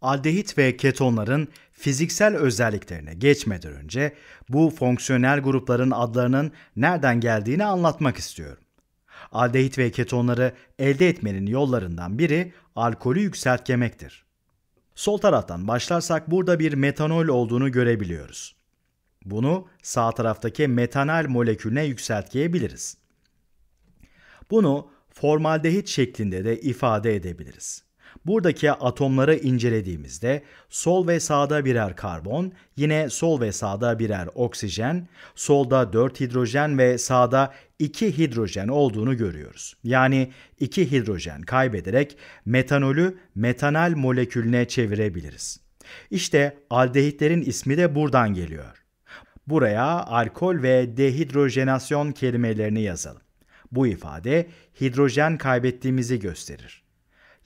aldehit ve ketonların fiziksel özelliklerine geçmeden önce bu fonksiyonel grupların adlarının nereden geldiğini anlatmak istiyorum. Aldehit ve ketonları elde etmenin yollarından biri alkolü yükseltgemektir. Sol taraftan başlarsak burada bir metanol olduğunu görebiliyoruz. Bunu sağ taraftaki metanal molekülüne yükseltgeyebiliriz. Bunu formaldehit şeklinde de ifade edebiliriz. Buradaki atomları incelediğimizde sol ve sağda birer karbon, yine sol ve sağda birer oksijen, solda 4 hidrojen ve sağda 2 hidrojen olduğunu görüyoruz. Yani 2 hidrojen kaybederek metanolü metanal molekülüne çevirebiliriz. İşte aldehitlerin ismi de buradan geliyor. Buraya alkol ve dehidrojenasyon kelimelerini yazalım. Bu ifade hidrojen kaybettiğimizi gösterir.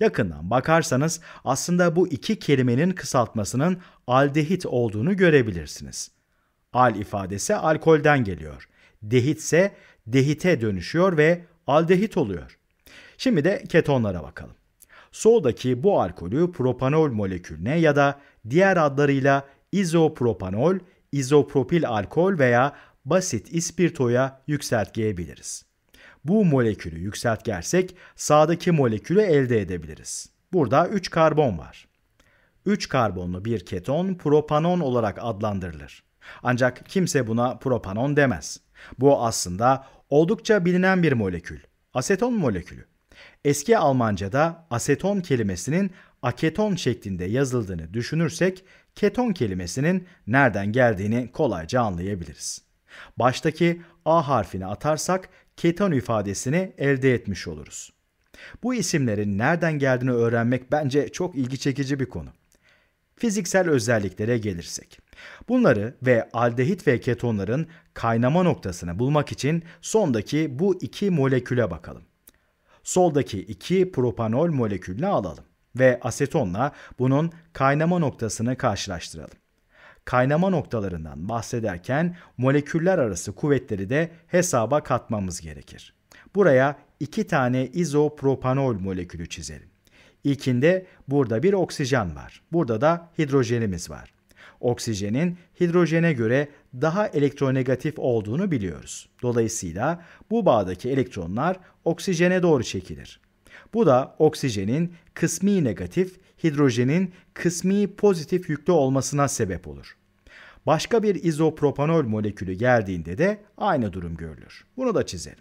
Yakından bakarsanız aslında bu iki kelimenin kısaltmasının aldehit olduğunu görebilirsiniz. Al ifadesi alkolden geliyor. Dehit ise dehite dönüşüyor ve aldehit oluyor. Şimdi de ketonlara bakalım. Soldaki bu alkolü propanol molekülüne ya da diğer adlarıyla izopropanol, izopropil alkol veya basit ispirtoya yükseltgeyebiliriz bu molekülü yükseltgersek sağdaki molekülü elde edebiliriz. Burada 3 karbon var. 3 karbonlu bir keton propanon olarak adlandırılır. Ancak kimse buna propanon demez. Bu aslında oldukça bilinen bir molekül. Aseton molekülü. Eski Almanca'da aseton kelimesinin aketon şeklinde yazıldığını düşünürsek keton kelimesinin nereden geldiğini kolayca anlayabiliriz. Baştaki A harfini atarsak keton ifadesini elde etmiş oluruz. Bu isimlerin nereden geldiğini öğrenmek bence çok ilgi çekici bir konu. Fiziksel özelliklere gelirsek. Bunları ve aldehit ve ketonların kaynama noktasını bulmak için sondaki bu iki moleküle bakalım. Soldaki iki propanol molekülünü alalım ve asetonla bunun kaynama noktasını karşılaştıralım kaynama noktalarından bahsederken moleküller arası kuvvetleri de hesaba katmamız gerekir. Buraya iki tane izopropanol molekülü çizelim. İlkinde burada bir oksijen var. Burada da hidrojenimiz var. Oksijenin hidrojene göre daha elektronegatif olduğunu biliyoruz. Dolayısıyla bu bağdaki elektronlar oksijene doğru çekilir. Bu da oksijenin kısmi negatif hidrojenin kısmi pozitif yüklü olmasına sebep olur. Başka bir izopropanol molekülü geldiğinde de aynı durum görülür. Bunu da çizelim.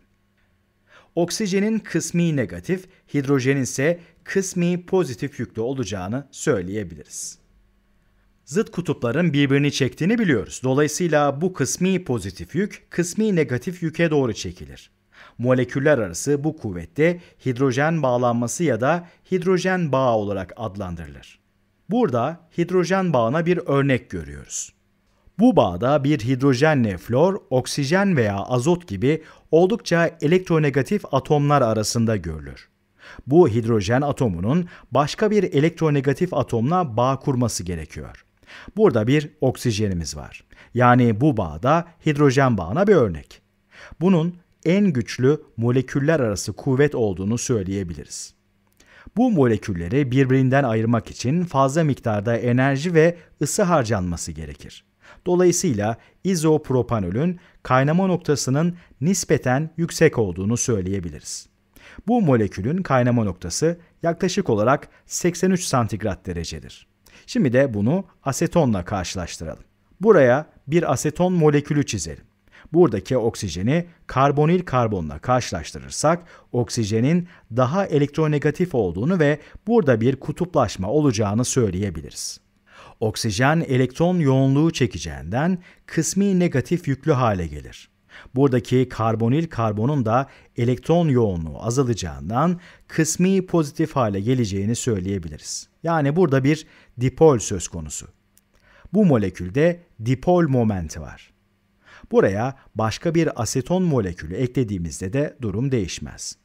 Oksijenin kısmi negatif, hidrojenin ise kısmi pozitif yüklü olacağını söyleyebiliriz. Zıt kutupların birbirini çektiğini biliyoruz. Dolayısıyla bu kısmi pozitif yük kısmi negatif yüke doğru çekilir. Moleküller arası bu kuvvette hidrojen bağlanması ya da hidrojen bağı olarak adlandırılır. Burada hidrojen bağına bir örnek görüyoruz. Bu bağda bir hidrojenle flor, oksijen veya azot gibi oldukça elektronegatif atomlar arasında görülür. Bu hidrojen atomunun başka bir elektronegatif atomla bağ kurması gerekiyor. Burada bir oksijenimiz var. Yani bu bağda hidrojen bağına bir örnek. Bunun en güçlü moleküller arası kuvvet olduğunu söyleyebiliriz. Bu molekülleri birbirinden ayırmak için fazla miktarda enerji ve ısı harcanması gerekir. Dolayısıyla izopropanolün kaynama noktasının nispeten yüksek olduğunu söyleyebiliriz. Bu molekülün kaynama noktası yaklaşık olarak 83 santigrat derecedir. Şimdi de bunu asetonla karşılaştıralım. Buraya bir aseton molekülü çizelim. Buradaki oksijeni karbonil karbonla karşılaştırırsak oksijenin daha elektronegatif olduğunu ve burada bir kutuplaşma olacağını söyleyebiliriz. Oksijen elektron yoğunluğu çekeceğinden kısmi negatif yüklü hale gelir. Buradaki karbonil karbonun da elektron yoğunluğu azalacağından kısmi pozitif hale geleceğini söyleyebiliriz. Yani burada bir dipol söz konusu. Bu molekülde dipol momenti var. Buraya başka bir aseton molekülü eklediğimizde de durum değişmez.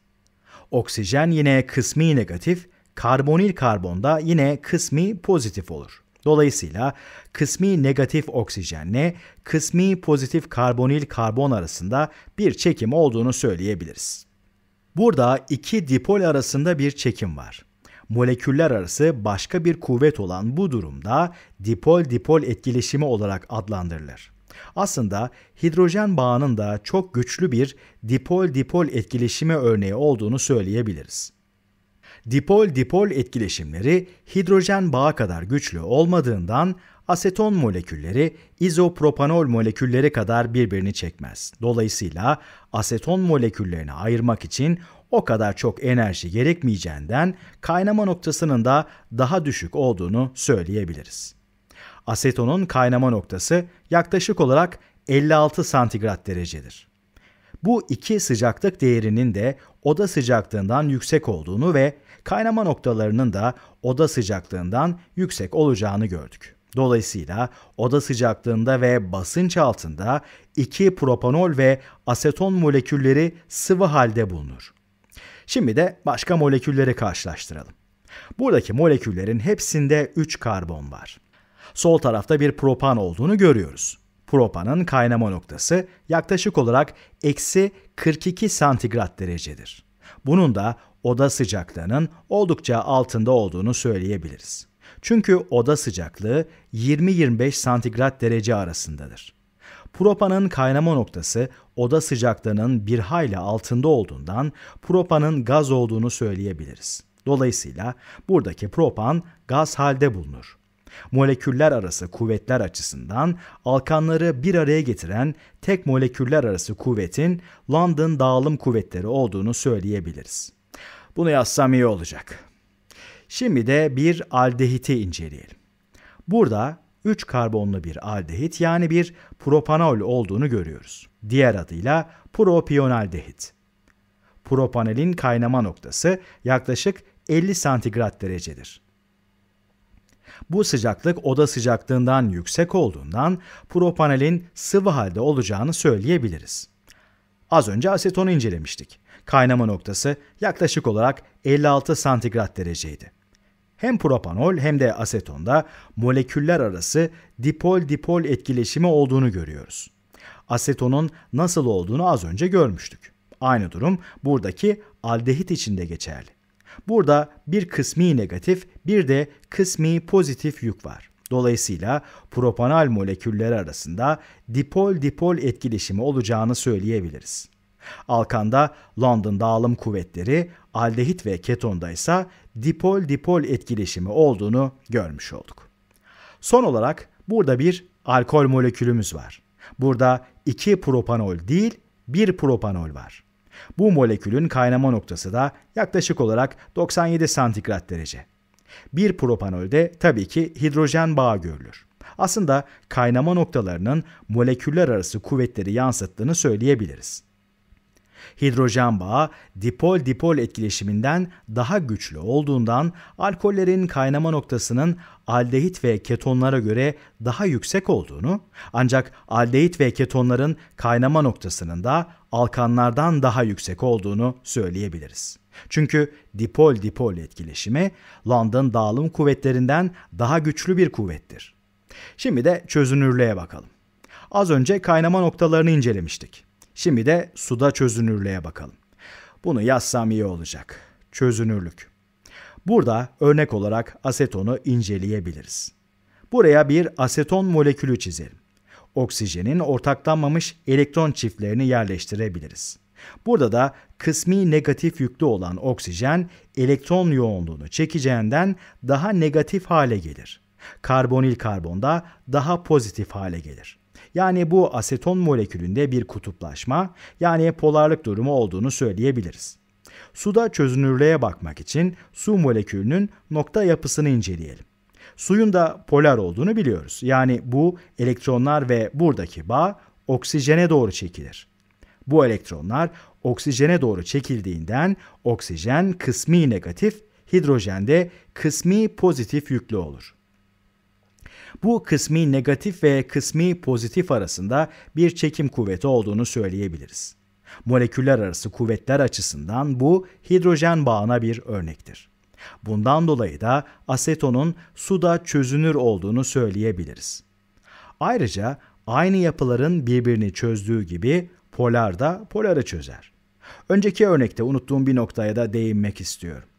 Oksijen yine kısmi negatif, karbonil karbon da yine kısmi pozitif olur. Dolayısıyla kısmi negatif oksijenle kısmi pozitif karbonil karbon arasında bir çekim olduğunu söyleyebiliriz. Burada iki dipol arasında bir çekim var. Moleküller arası başka bir kuvvet olan bu durumda dipol-dipol etkileşimi olarak adlandırılır aslında hidrojen bağının da çok güçlü bir dipol-dipol etkileşimi örneği olduğunu söyleyebiliriz. Dipol-dipol etkileşimleri hidrojen bağı kadar güçlü olmadığından aseton molekülleri izopropanol molekülleri kadar birbirini çekmez. Dolayısıyla aseton moleküllerini ayırmak için o kadar çok enerji gerekmeyeceğinden kaynama noktasının da daha düşük olduğunu söyleyebiliriz asetonun kaynama noktası yaklaşık olarak 56 santigrat derecedir. Bu iki sıcaklık değerinin de oda sıcaklığından yüksek olduğunu ve kaynama noktalarının da oda sıcaklığından yüksek olacağını gördük. Dolayısıyla oda sıcaklığında ve basınç altında iki propanol ve aseton molekülleri sıvı halde bulunur. Şimdi de başka molekülleri karşılaştıralım. Buradaki moleküllerin hepsinde 3 karbon var. Sol tarafta bir propan olduğunu görüyoruz. Propanın kaynama noktası yaklaşık olarak eksi 42 santigrat derecedir. Bunun da oda sıcaklığının oldukça altında olduğunu söyleyebiliriz. Çünkü oda sıcaklığı 20-25 santigrat derece arasındadır. Propanın kaynama noktası oda sıcaklığının bir hayli altında olduğundan propanın gaz olduğunu söyleyebiliriz. Dolayısıyla buradaki propan gaz halde bulunur. Moleküller arası kuvvetler açısından alkanları bir araya getiren tek moleküller arası kuvvetin London dağılım kuvvetleri olduğunu söyleyebiliriz. Bunu yazsam iyi olacak. Şimdi de bir aldehiti inceleyelim. Burada 3 karbonlu bir aldehit yani bir propanol olduğunu görüyoruz. Diğer adıyla propionaldehit. Propanolin kaynama noktası yaklaşık 50 santigrat derecedir. Bu sıcaklık oda sıcaklığından yüksek olduğundan propanelin sıvı halde olacağını söyleyebiliriz. Az önce asetonu incelemiştik. Kaynama noktası yaklaşık olarak 56 santigrat dereceydi. Hem propanol hem de asetonda moleküller arası dipol-dipol etkileşimi olduğunu görüyoruz. Asetonun nasıl olduğunu az önce görmüştük. Aynı durum buradaki aldehit için de geçerli. Burada bir kısmi negatif bir de kısmi pozitif yük var. Dolayısıyla propanal molekülleri arasında dipol-dipol etkileşimi olacağını söyleyebiliriz. Alkanda London dağılım kuvvetleri, aldehit ve ketonda ise dipol-dipol etkileşimi olduğunu görmüş olduk. Son olarak burada bir alkol molekülümüz var. Burada iki propanol değil, bir propanol var. Bu molekülün kaynama noktası da yaklaşık olarak 97 santigrat derece. Bir propanolde tabii ki hidrojen bağı görülür. Aslında kaynama noktalarının moleküller arası kuvvetleri yansıttığını söyleyebiliriz. Hidrojen bağı dipol-dipol etkileşiminden daha güçlü olduğundan alkollerin kaynama noktasının aldehit ve ketonlara göre daha yüksek olduğunu, ancak aldehit ve ketonların kaynama noktasının da alkanlardan daha yüksek olduğunu söyleyebiliriz. Çünkü dipol-dipol etkileşimi London dağılım kuvvetlerinden daha güçlü bir kuvvettir. Şimdi de çözünürlüğe bakalım. Az önce kaynama noktalarını incelemiştik. Şimdi de suda çözünürlüğe bakalım. Bunu yazsam iyi olacak. Çözünürlük. Burada örnek olarak asetonu inceleyebiliriz. Buraya bir aseton molekülü çizelim. Oksijenin ortaklanmamış elektron çiftlerini yerleştirebiliriz. Burada da kısmi negatif yüklü olan oksijen elektron yoğunluğunu çekeceğinden daha negatif hale gelir. Karbonil karbonda daha pozitif hale gelir. Yani bu aseton molekülünde bir kutuplaşma yani polarlık durumu olduğunu söyleyebiliriz. Suda çözünürlüğe bakmak için su molekülünün nokta yapısını inceleyelim. Suyun da polar olduğunu biliyoruz. Yani bu elektronlar ve buradaki bağ oksijene doğru çekilir. Bu elektronlar oksijene doğru çekildiğinden oksijen kısmi negatif, hidrojen de kısmi pozitif yüklü olur. Bu kısmi negatif ve kısmi pozitif arasında bir çekim kuvveti olduğunu söyleyebiliriz. Moleküller arası kuvvetler açısından bu hidrojen bağına bir örnektir. Bundan dolayı da asetonun suda çözünür olduğunu söyleyebiliriz. Ayrıca aynı yapıların birbirini çözdüğü gibi polar da poları çözer. Önceki örnekte unuttuğum bir noktaya da değinmek istiyorum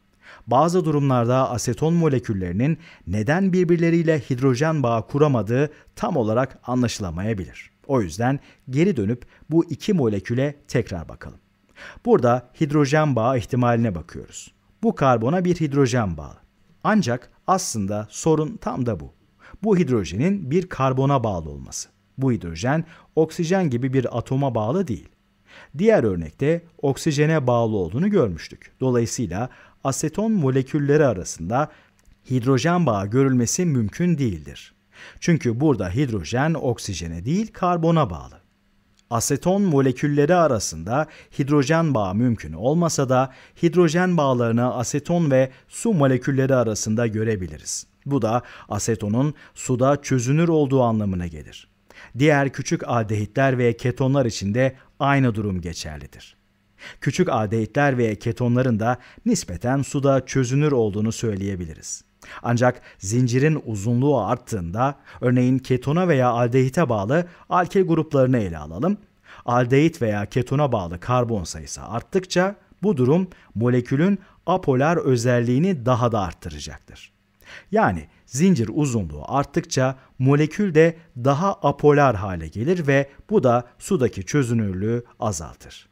bazı durumlarda aseton moleküllerinin neden birbirleriyle hidrojen bağı kuramadığı tam olarak anlaşılamayabilir. O yüzden geri dönüp bu iki moleküle tekrar bakalım. Burada hidrojen bağı ihtimaline bakıyoruz. Bu karbona bir hidrojen bağı. Ancak aslında sorun tam da bu. Bu hidrojenin bir karbona bağlı olması. Bu hidrojen oksijen gibi bir atoma bağlı değil. Diğer örnekte oksijene bağlı olduğunu görmüştük. Dolayısıyla aseton molekülleri arasında hidrojen bağı görülmesi mümkün değildir. Çünkü burada hidrojen oksijene değil karbona bağlı. Aseton molekülleri arasında hidrojen bağı mümkün olmasa da hidrojen bağlarını aseton ve su molekülleri arasında görebiliriz. Bu da asetonun suda çözünür olduğu anlamına gelir. Diğer küçük aldehitler ve ketonlar için de aynı durum geçerlidir. Küçük aldehitler ve ketonların da nispeten suda çözünür olduğunu söyleyebiliriz. Ancak zincirin uzunluğu arttığında örneğin ketona veya aldehite bağlı alkil gruplarını ele alalım. Aldehit veya ketona bağlı karbon sayısı arttıkça bu durum molekülün apolar özelliğini daha da arttıracaktır. Yani zincir uzunluğu arttıkça molekül de daha apolar hale gelir ve bu da sudaki çözünürlüğü azaltır.